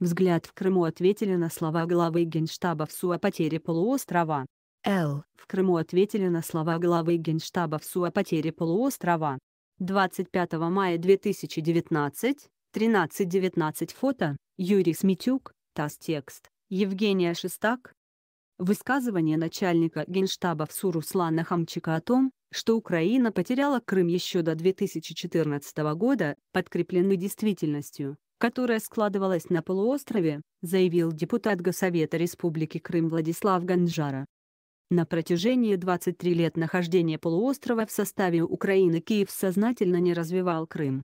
Взгляд в Крыму ответили на слова главы Генштаба в Су о потере полуострова. Л. В Крыму ответили на слова главы Генштаба в Су о потере полуострова. 25 мая 2019, 13.19 фото, Юрий Сметюк, ТАСС текст, Евгения Шестак. Высказывание начальника Генштаба в Су Руслана Хамчика о том, что Украина потеряла Крым еще до 2014 года, подкреплены действительностью которая складывалась на полуострове, заявил депутат Госсовета Республики Крым Владислав Ганжара. На протяжении 23 лет нахождения полуострова в составе Украины Киев сознательно не развивал Крым.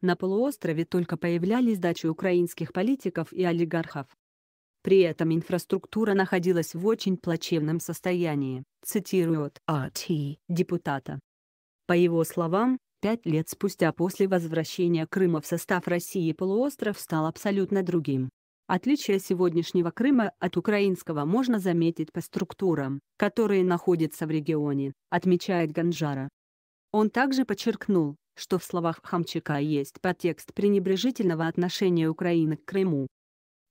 На полуострове только появлялись дачи украинских политиков и олигархов. При этом инфраструктура находилась в очень плачевном состоянии, цитирует АТ депутата. По его словам, Пять лет спустя после возвращения Крыма в состав России полуостров стал абсолютно другим. Отличие сегодняшнего Крыма от украинского можно заметить по структурам, которые находятся в регионе, отмечает Ганжара. Он также подчеркнул, что в словах Хамчика есть подтекст пренебрежительного отношения Украины к Крыму.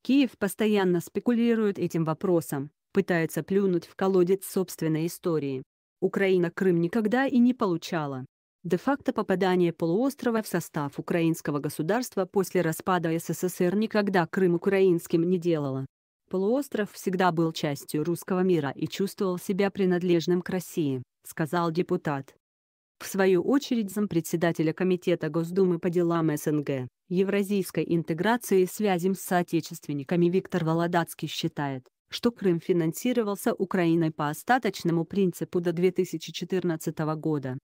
Киев постоянно спекулирует этим вопросом, пытается плюнуть в колодец собственной истории. Украина Крым никогда и не получала, Де-факто попадание полуострова в состав украинского государства после распада СССР никогда Крым украинским не делало. Полуостров всегда был частью русского мира и чувствовал себя принадлежным к России, сказал депутат. В свою очередь зампредседателя Комитета Госдумы по делам СНГ, евразийской интеграции и связям с соотечественниками Виктор Володацкий считает, что Крым финансировался Украиной по остаточному принципу до 2014 года,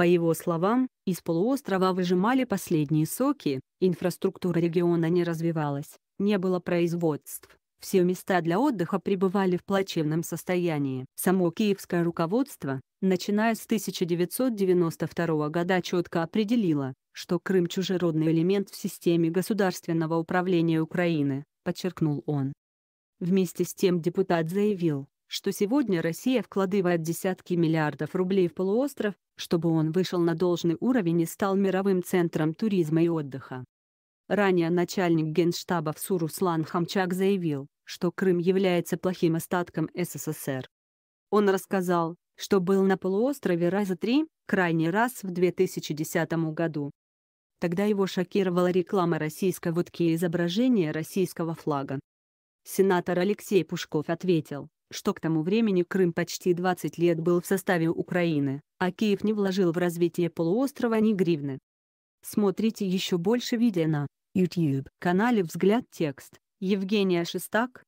по его словам, из полуострова выжимали последние соки, инфраструктура региона не развивалась, не было производств, все места для отдыха пребывали в плачевном состоянии. Само киевское руководство, начиная с 1992 года четко определило, что Крым – чужеродный элемент в системе государственного управления Украины, подчеркнул он. Вместе с тем депутат заявил, что сегодня Россия вкладывает десятки миллиардов рублей в полуостров, чтобы он вышел на должный уровень и стал мировым центром туризма и отдыха. Ранее начальник генштаба ВСУ Руслан Хамчак заявил, что Крым является плохим остатком СССР. Он рассказал, что был на полуострове раза три, крайний раз в 2010 году. Тогда его шокировала реклама российской водки и изображение российского флага. Сенатор Алексей Пушков ответил, что к тому времени Крым почти 20 лет был в составе Украины, а Киев не вложил в развитие полуострова ни гривны. Смотрите еще больше видео на YouTube-канале «Взгляд текст». Евгения Шестак,